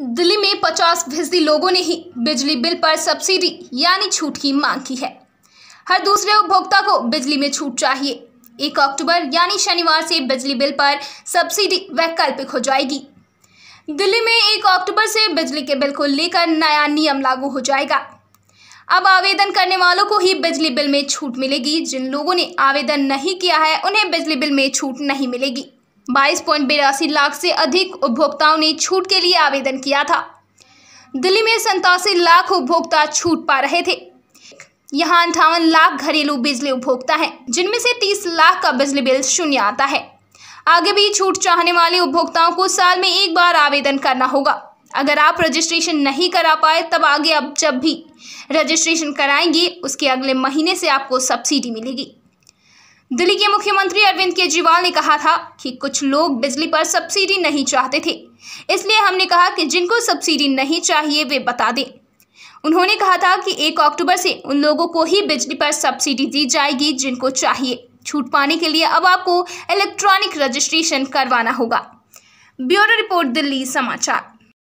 दिल्ली में 50 फीसदी लोगों ने ही बिजली बिल पर सब्सिडी यानी छूट की मांग की है हर दूसरे उपभोक्ता को बिजली में छूट चाहिए एक अक्टूबर यानी शनिवार से बिजली बिल पर सब्सिडी वैकल्पिक हो जाएगी दिल्ली में एक अक्टूबर से बिजली के बिल को लेकर नया नियम लागू हो जाएगा अब आवेदन करने वालों को ही बिजली बिल में छूट मिलेगी जिन लोगों ने आवेदन नहीं किया है उन्हें बिजली बिल में छूट नहीं मिलेगी बाईस पॉइंट बिरासी लाख से अधिक उपभोक्ताओं ने छूट के लिए आवेदन किया था दिल्ली में संतासी लाख उपभोक्ता छूट पा रहे थे यहाँ अंठावन लाख घरेलू बिजली उपभोक्ता हैं जिनमें से 30 लाख का बिजली बिल शून्य आता है आगे भी छूट चाहने वाले उपभोक्ताओं को साल में एक बार आवेदन करना होगा अगर आप रजिस्ट्रेशन नहीं करा पाए तब आगे अब जब भी रजिस्ट्रेशन कराएंगे उसके अगले महीने से आपको सब्सिडी मिलेगी दिल्ली के मुख्यमंत्री अरविंद केजरीवाल ने कहा था कि कुछ लोग बिजली पर सब्सिडी नहीं चाहते थे इसलिए हमने कहा कि जिनको सब्सिडी नहीं चाहिए वे बता दें उन्होंने कहा था कि एक अक्टूबर से उन लोगों को ही बिजली पर सब्सिडी दी जाएगी जिनको चाहिए छूट पाने के लिए अब आपको इलेक्ट्रॉनिक रजिस्ट्रेशन करवाना होगा ब्यूरो रिपोर्ट दिल्ली समाचार